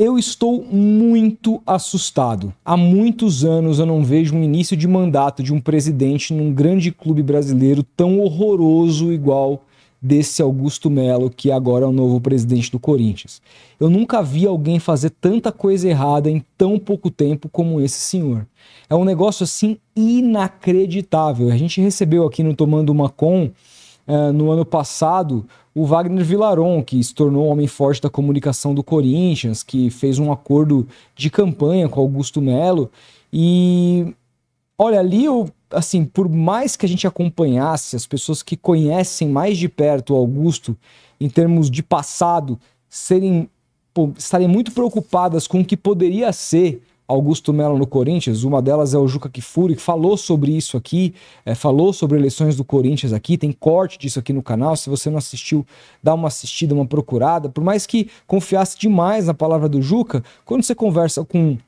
Eu estou muito assustado. Há muitos anos eu não vejo um início de mandato de um presidente num grande clube brasileiro tão horroroso igual desse Augusto Melo, que agora é o novo presidente do Corinthians. Eu nunca vi alguém fazer tanta coisa errada em tão pouco tempo como esse senhor. É um negócio assim inacreditável. A gente recebeu aqui no Tomando uma Com uh, eh, no ano passado o Wagner Vilaron, que se tornou o homem forte da comunicação do Corinthians, que fez um acordo de campanha com Augusto Melo. E olha, ali eu, assim, por mais que a gente acompanhasse, as pessoas que conhecem mais de perto o Augusto, em termos de passado, serem, pô, estarem muito preocupadas com o que poderia ser Augusto Melo no Corinthians, uma delas é o Juca Kifuri, que falou sobre isso aqui, é, falou sobre eleições do Corinthians aqui, tem corte disso aqui no canal, se você não assistiu, dá uma assistida, uma procurada, por mais que confiasse demais na palavra do Juca, quando você conversa com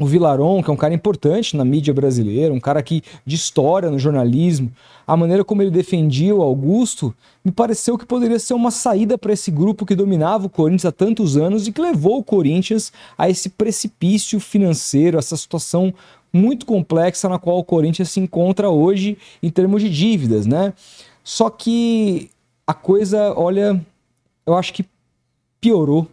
o Vilaron, que é um cara importante na mídia brasileira, um cara que de história no jornalismo, a maneira como ele defendia o Augusto, me pareceu que poderia ser uma saída para esse grupo que dominava o Corinthians há tantos anos e que levou o Corinthians a esse precipício financeiro, essa situação muito complexa na qual o Corinthians se encontra hoje em termos de dívidas, né? Só que a coisa, olha, eu acho que piorou.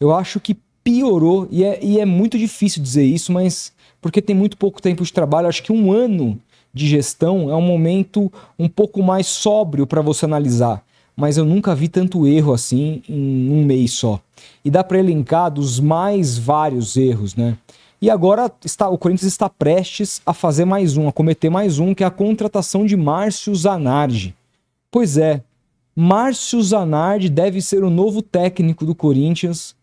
Eu acho que piorou, e é, e é muito difícil dizer isso, mas porque tem muito pouco tempo de trabalho, acho que um ano de gestão é um momento um pouco mais sóbrio para você analisar. Mas eu nunca vi tanto erro assim em um mês só. E dá para elencar dos mais vários erros, né? E agora está, o Corinthians está prestes a fazer mais um, a cometer mais um, que é a contratação de Márcio Zanardi. Pois é, Márcio Zanardi deve ser o novo técnico do Corinthians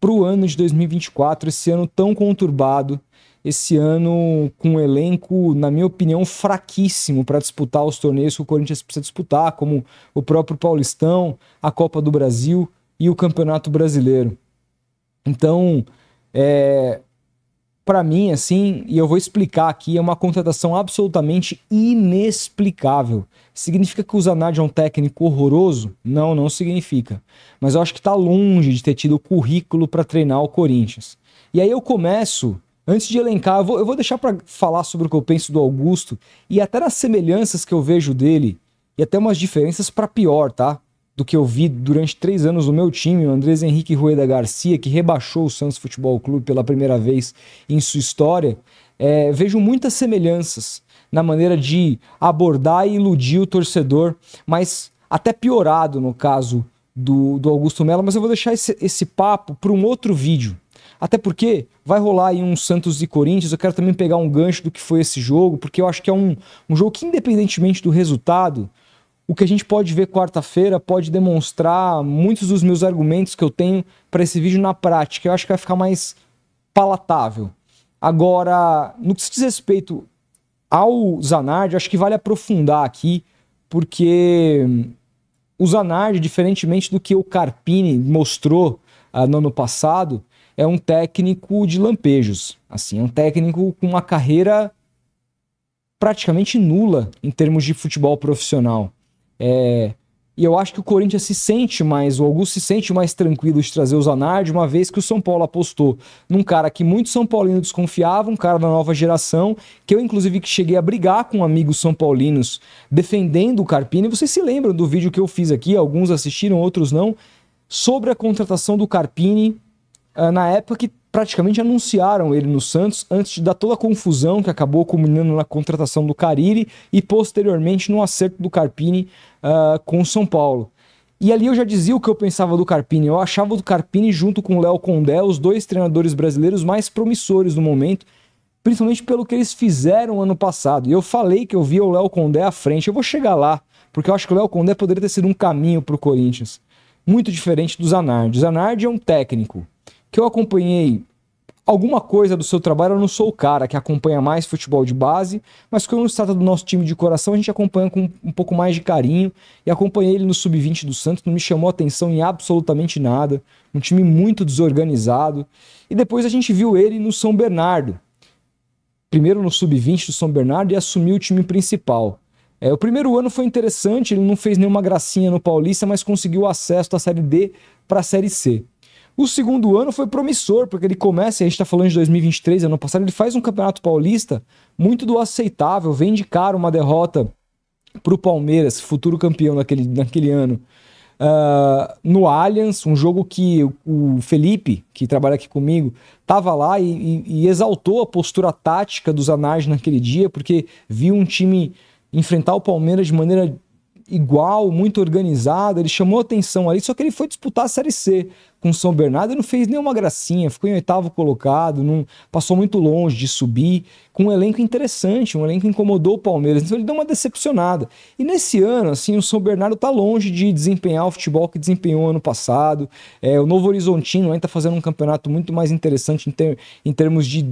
para o ano de 2024, esse ano tão conturbado, esse ano com um elenco, na minha opinião, fraquíssimo para disputar os torneios que o Corinthians precisa disputar, como o próprio Paulistão, a Copa do Brasil e o Campeonato Brasileiro. Então, é, para mim, assim, e eu vou explicar aqui, é uma contratação absolutamente inexplicável. Significa que o Zanardi é um técnico horroroso? Não, não significa. Mas eu acho que está longe de ter tido o currículo para treinar o Corinthians. E aí eu começo, antes de elencar, eu vou, eu vou deixar para falar sobre o que eu penso do Augusto e até das semelhanças que eu vejo dele e até umas diferenças para pior, tá? do que eu vi durante três anos no meu time, o Andrés Henrique Rueda Garcia, que rebaixou o Santos Futebol Clube pela primeira vez em sua história, é, vejo muitas semelhanças na maneira de abordar e iludir o torcedor, mas até piorado no caso do, do Augusto Mello, mas eu vou deixar esse, esse papo para um outro vídeo. Até porque vai rolar aí um Santos e Corinthians. Eu quero também pegar um gancho do que foi esse jogo, porque eu acho que é um, um jogo que, independentemente do resultado, o que a gente pode ver quarta-feira pode demonstrar muitos dos meus argumentos que eu tenho para esse vídeo na prática. Eu acho que vai ficar mais palatável. Agora, no que se diz respeito ao Zanardi, acho que vale aprofundar aqui, porque o Zanardi, diferentemente do que o Carpini mostrou uh, no ano passado, é um técnico de lampejos. Assim, é um técnico com uma carreira praticamente nula em termos de futebol profissional. É, e eu acho que o Corinthians se sente mais, o Augusto se sente mais tranquilo de trazer o Zanardi, uma vez que o São Paulo apostou num cara que muito São Paulino desconfiava, um cara da nova geração, que eu inclusive que cheguei a brigar com amigos são paulinos defendendo o Carpini. Vocês se lembram do vídeo que eu fiz aqui, alguns assistiram, outros não, sobre a contratação do Carpini ah, na época que praticamente anunciaram ele no Santos antes de dar toda a confusão que acabou culminando na contratação do Cariri e posteriormente no acerto do Carpini uh, com o São Paulo. E ali eu já dizia o que eu pensava do Carpini. Eu achava o Carpini junto com o Léo Condé os dois treinadores brasileiros mais promissores no momento, principalmente pelo que eles fizeram ano passado. E eu falei que eu via o Léo Condé à frente. Eu vou chegar lá, porque eu acho que o Léo Condé poderia ter sido um caminho para o Corinthians. Muito diferente do Zanardi. O Zanardi é um técnico, que eu acompanhei alguma coisa do seu trabalho, eu não sou o cara que acompanha mais futebol de base, mas quando se trata do nosso time de coração, a gente acompanha com um pouco mais de carinho. E acompanhei ele no sub-20 do Santos, não me chamou atenção em absolutamente nada. Um time muito desorganizado. E depois a gente viu ele no São Bernardo. Primeiro no sub-20 do São Bernardo e assumiu o time principal. É, o primeiro ano foi interessante, ele não fez nenhuma gracinha no Paulista, mas conseguiu acesso da Série D para a Série C. O segundo ano foi promissor, porque ele começa, a gente está falando de 2023, ano passado, ele faz um campeonato paulista muito do aceitável, vem de cara uma derrota para o Palmeiras, futuro campeão naquele, naquele ano, uh, no Allianz, um jogo que o Felipe, que trabalha aqui comigo, estava lá e, e, e, exaltou a postura tática dos Anais naquele dia, porque viu um time enfrentar o Palmeiras de maneira igual, muito organizado, ele chamou atenção ali, só que ele foi disputar a Série C com o São Bernardo e não fez nenhuma gracinha, ficou em oitavo colocado, não passou muito longe de subir, com um elenco interessante, um elenco que incomodou o Palmeiras, então ele deu uma decepcionada. E nesse ano, assim, o São Bernardo está longe de desempenhar o futebol que desempenhou ano passado, é, o Novo Horizontino ainda está fazendo um campeonato muito mais interessante em, ter, em termos de,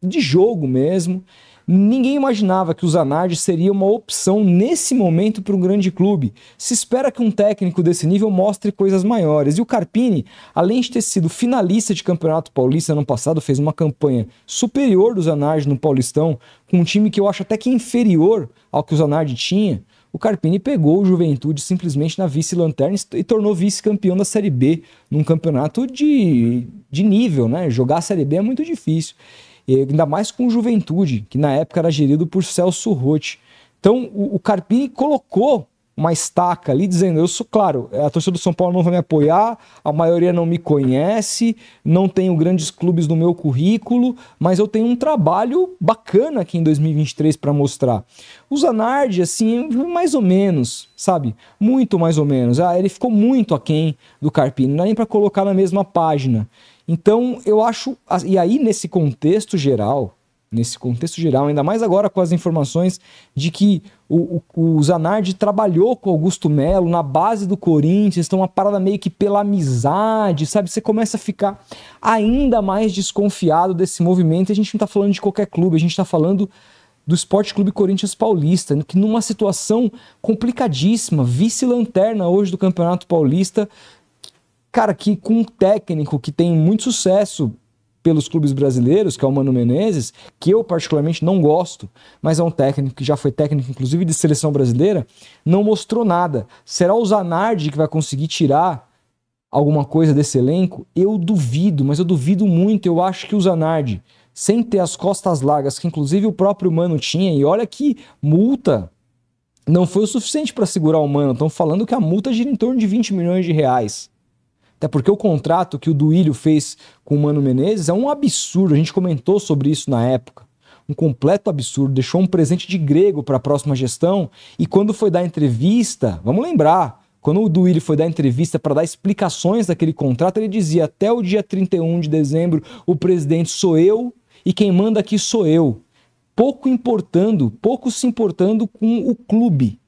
de jogo mesmo, Ninguém imaginava que o Zanardi seria uma opção nesse momento para um grande clube. Se espera que um técnico desse nível mostre coisas maiores. E o Carpini, além de ter sido finalista de Campeonato Paulista ano passado, fez uma campanha superior do Zanardi no Paulistão, com um time que eu acho até que inferior ao que o Zanardi tinha. O Carpini pegou o Juventude simplesmente na vice-lanterna e tornou vice-campeão da Série B num campeonato de, de nível, né? Jogar a Série B é muito difícil e ainda mais com Juventude, que na época era gerido por Celso Rotti. Então o, o Carpini colocou uma estaca ali dizendo: eu sou, claro, a torcida do São Paulo não vai me apoiar, a maioria não me conhece, não tenho grandes clubes no meu currículo, mas eu tenho um trabalho bacana aqui em 2023 para mostrar. O Zanardi, assim, mais ou menos, sabe? Muito mais ou menos. Ah, ele ficou muito aquém do Carpini, não dá nem para colocar na mesma página. Então, eu acho. E aí, nesse contexto geral, nesse contexto geral, ainda mais agora com as informações de que o, o, o Zanardi trabalhou com Augusto Melo na base do Corinthians, então uma parada meio que pela amizade, sabe? Você começa a ficar ainda mais desconfiado desse movimento. E a gente não está falando de qualquer clube, a gente está falando do Esporte Clube Corinthians Paulista, que numa situação complicadíssima, vice-lanterna hoje do Campeonato Paulista, cara, que com um técnico que tem muito sucesso pelos clubes brasileiros, que é o Mano Menezes, que eu particularmente não gosto, mas é um técnico que já foi técnico inclusive de seleção brasileira, não mostrou nada. Será o Zanardi que vai conseguir tirar alguma coisa desse elenco? Eu duvido, mas eu duvido muito. Eu acho que o Zanardi, sem ter as costas largas que inclusive o próprio Mano tinha, e olha que multa não foi o suficiente para segurar o Mano. Estão falando que a multa gira em torno de 20 milhões de reais. Até porque o contrato que o Duílio fez com o Mano Menezes é um absurdo. A gente comentou sobre isso na época. Um completo absurdo. Deixou um presente de grego para a próxima gestão. E quando foi dar entrevista, vamos lembrar, quando o Duílio foi dar entrevista para dar explicações daquele contrato, ele dizia: até o dia 31 de dezembro, o presidente sou eu e quem manda aqui sou eu. Pouco importando, pouco se importando com o clube,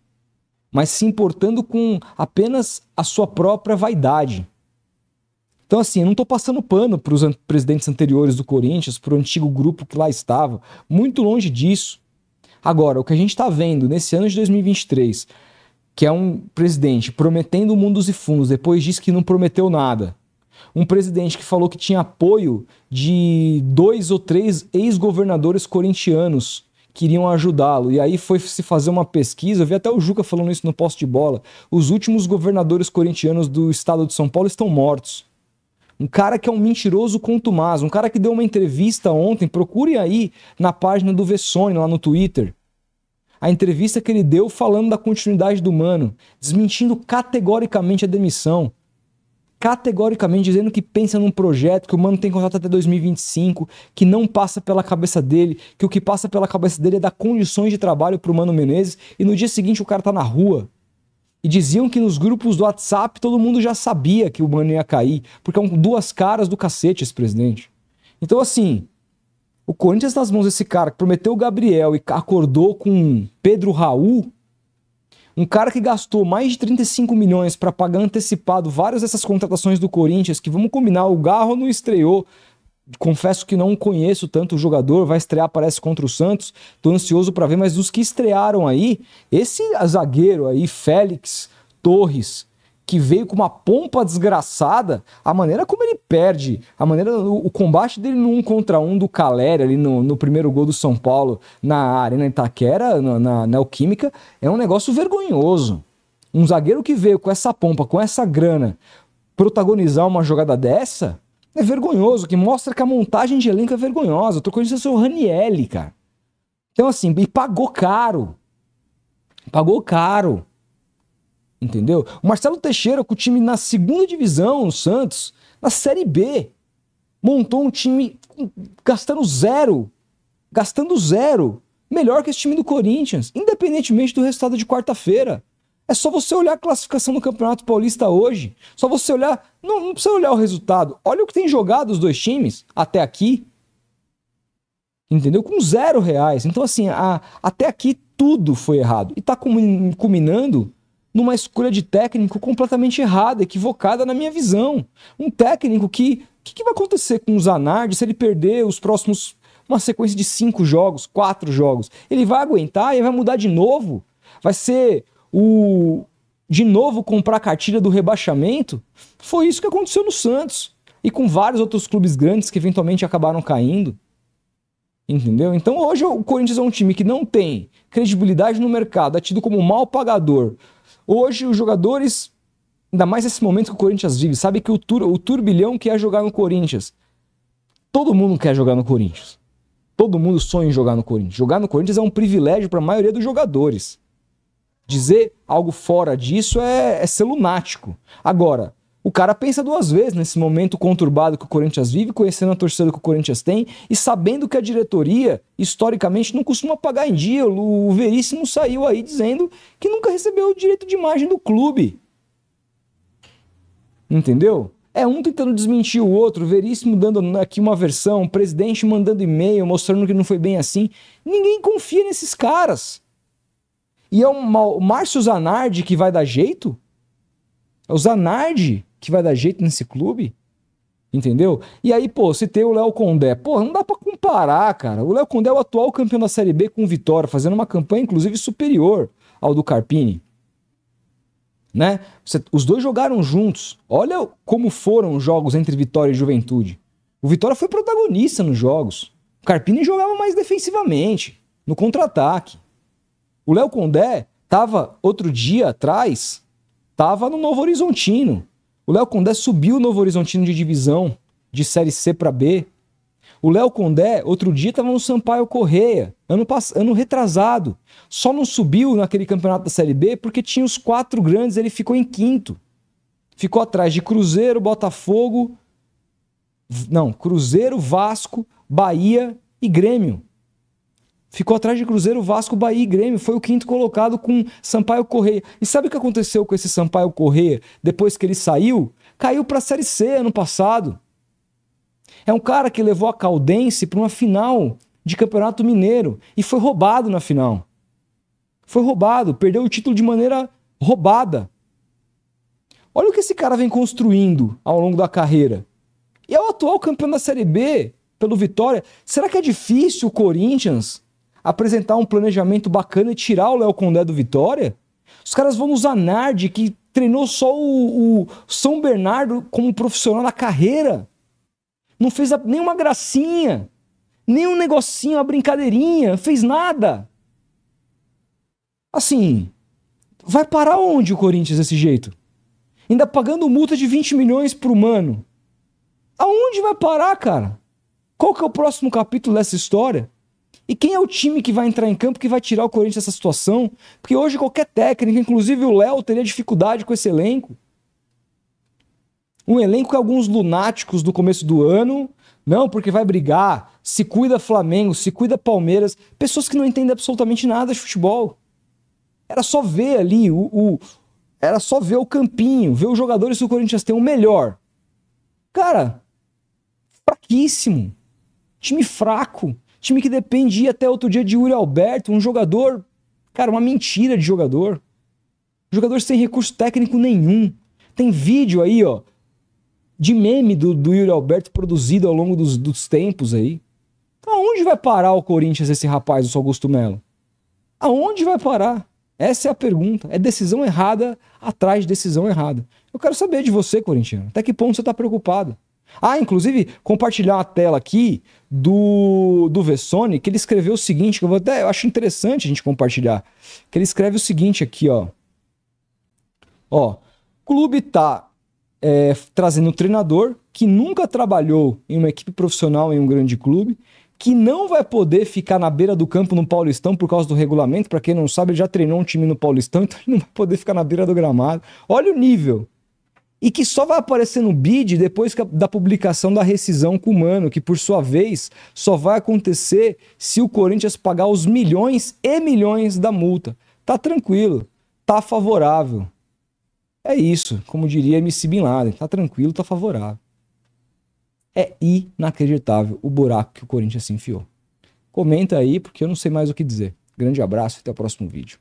mas se importando com apenas a sua própria vaidade. Então, assim, eu não estou passando pano para os an presidentes anteriores do Corinthians, para o antigo grupo que lá estava, muito longe disso. Agora, o que a gente está vendo nesse ano de 2023, que é um presidente prometendo mundos e fundos, depois disse que não prometeu nada. Um presidente que falou que tinha apoio de dois ou três ex-governadores corintianos queriam ajudá-lo. E aí foi se fazer uma pesquisa, eu vi até o Juca falando isso no posto de bola. Os últimos governadores corintianos do estado de São Paulo estão mortos. Um cara que é um mentiroso contumaz, um cara que deu uma entrevista ontem, procure aí na página do Vessone, lá no Twitter. A entrevista que ele deu falando da continuidade do Mano, desmentindo categoricamente a demissão. Categoricamente dizendo que pensa num projeto, que o Mano tem contrato até 2025, que não passa pela cabeça dele, que o que passa pela cabeça dele é dar condições de trabalho para o Mano Menezes e no dia seguinte o cara tá na rua. E diziam que nos grupos do WhatsApp todo mundo já sabia que o Mano ia cair, porque é um duas caras do cacete esse presidente. Então, assim, o Corinthians nas mãos desse cara que prometeu o Gabriel e acordou com Pedro Raul, um cara que gastou mais de 35 milhões para pagar antecipado várias dessas contratações do Corinthians, que vamos combinar, o Garro não estreou, confesso que não conheço tanto o jogador, vai estrear, parece, contra o Santos. Tô ansioso para ver, mas os que estrearam aí, esse zagueiro aí, Félix Torres, que veio com uma pompa desgraçada, a maneira como ele perde, a maneira, o, o combate dele no um contra um do Caleri ali no, no, primeiro gol do São Paulo na Arena Itaquera, na, na Neoquímica, é um negócio vergonhoso. Um zagueiro que veio com essa pompa, com essa grana, protagonizar uma jogada dessa, é vergonhoso, que mostra que a montagem de elenco é vergonhosa. Trocou isso é o Ranielli, cara. Então, assim, e pagou caro. Pagou caro. Entendeu? O Marcelo Teixeira, com o time na segunda divisão, no Santos, na Série B, montou um time gastando zero. Gastando zero. Melhor que esse time do Corinthians, independentemente do resultado de quarta-feira. É só você olhar a classificação do Campeonato Paulista hoje. Só você olhar. Não, não precisa olhar o resultado. Olha o que tem jogado os dois times até aqui. Entendeu? Com zero reais. Então, assim, a, até aqui tudo foi errado. E tá culminando numa escolha de técnico completamente errada, equivocada na minha visão. Um técnico que. O que, que, vai acontecer com o Zanardi se ele perder os próximos. Uma sequência de cinco jogos, quatro jogos? Ele vai aguentar e vai mudar de novo? Vai ser o de novo comprar a cartilha do rebaixamento, foi isso que aconteceu no Santos e com vários outros clubes grandes que eventualmente acabaram caindo. Entendeu? Então hoje o Corinthians é um time que não tem credibilidade no mercado, é tido como mal pagador. Hoje os jogadores, ainda mais nesse momento que o Corinthians vive, sabe que o, tur o turbilhão quer é jogar no Corinthians. Todo mundo quer jogar no Corinthians. Todo mundo sonha em jogar no Corinthians. Jogar no Corinthians é um privilégio para a maioria dos jogadores. Dizer algo fora disso é, é ser lunático. Agora, o cara pensa duas vezes nesse momento conturbado que o Corinthians vive, conhecendo a torcida que o Corinthians tem e sabendo que a diretoria, historicamente, não costuma pagar em dia. O Veríssimo saiu aí dizendo que nunca recebeu o direito de imagem do clube. Entendeu? É um tentando desmentir o outro, Veríssimo dando aqui uma versão, o presidente mandando e-mail mostrando que não foi bem assim. Ninguém confia nesses caras. E é o Márcio Zanardi que vai dar jeito? É o Zanardi que vai dar jeito nesse clube? Entendeu? E aí, pô, se tem o Léo Condé. Pô, não dá pra comparar, cara. O Léo Condé é o atual campeão da Série B com o Vitória, fazendo uma campanha, inclusive, superior ao do Carpini. Né? Os dois jogaram juntos. Olha como foram os jogos entre Vitória e Juventude. O Vitória foi protagonista nos jogos. O Carpini jogava mais defensivamente, no contra-ataque. O Léo Condé tava outro dia atrás, tava no Novo Horizontino. O Léo Condé subiu o Novo Horizontino de divisão, de série C para B. O Léo Condé, outro dia, estava no Sampaio Correia, ano, ano retrasado. Só não subiu naquele campeonato da Série B porque tinha os quatro grandes, ele ficou em quinto. Ficou atrás de Cruzeiro, Botafogo. Não, Cruzeiro, Vasco, Bahia e Grêmio. Ficou atrás de Cruzeiro, Vasco, Bahia e Grêmio. Foi o quinto colocado com Sampaio Correia. E sabe o que aconteceu com esse Sampaio Correia depois que ele saiu? Caiu para a Série C ano passado. É um cara que levou a Caldense para uma final de Campeonato Mineiro e foi roubado na final. Foi roubado, perdeu o título de maneira roubada. Olha o que esse cara vem construindo ao longo da carreira. E é o atual campeão da Série B pelo Vitória. Será que é difícil o Corinthians apresentar um planejamento bacana e tirar o Léo Condé do Vitória, os caras vão usar Nardi, que treinou só o, o São Bernardo como profissional na carreira. Não fez nenhuma gracinha, nem um negocinho, uma brincadeirinha, fez nada. Assim, vai parar onde o Corinthians desse jeito? Ainda pagando multa de 20 milhões pro mano. Aonde vai parar, cara? Qual que é o próximo capítulo dessa história? E quem é o time que vai entrar em campo que vai tirar o Corinthians dessa situação? Porque hoje qualquer técnico, inclusive o Léo, teria dificuldade com esse elenco. Um elenco que alguns lunáticos do começo do ano, não, porque vai brigar, se cuida Flamengo, se cuida Palmeiras, pessoas que não entendem absolutamente nada de futebol. Era só ver ali o, o era só ver o campinho, ver os jogadores que o Corinthians tem o melhor. Cara, fraquíssimo. Time fraco. Time que dependia até outro dia de Yuri Alberto, um jogador, cara, uma mentira de jogador. Jogador sem recurso técnico nenhum. Tem vídeo aí, ó, de meme do, do Yuri Alberto produzido ao longo dos, dos tempos aí. Então, aonde vai parar o Corinthians esse rapaz, o Augusto Melo? Aonde vai parar? Essa é a pergunta. É decisão errada atrás de decisão errada. Eu quero saber de você, corintiano. Até que ponto você está preocupado? Ah, inclusive, compartilhar a tela aqui do, do Vessone, que ele escreveu o seguinte, que eu, vou até, eu acho interessante a gente compartilhar, que ele escreve o seguinte aqui, ó. Ó, clube tá é, trazendo um treinador que nunca trabalhou em uma equipe profissional em um grande clube, que não vai poder ficar na beira do campo no Paulistão por causa do regulamento. Para quem não sabe, ele já treinou um time no Paulistão, então ele não vai poder ficar na beira do gramado. Olha o nível e que só vai aparecer no BID depois da publicação da rescisão com o Mano, que por sua vez só vai acontecer se o Corinthians pagar os milhões e milhões da multa. Tá tranquilo, tá favorável. É isso, como diria MC Bin Laden, tá tranquilo, tá favorável. É inacreditável o buraco que o Corinthians se enfiou. Comenta aí, porque eu não sei mais o que dizer. Grande abraço e até o próximo vídeo.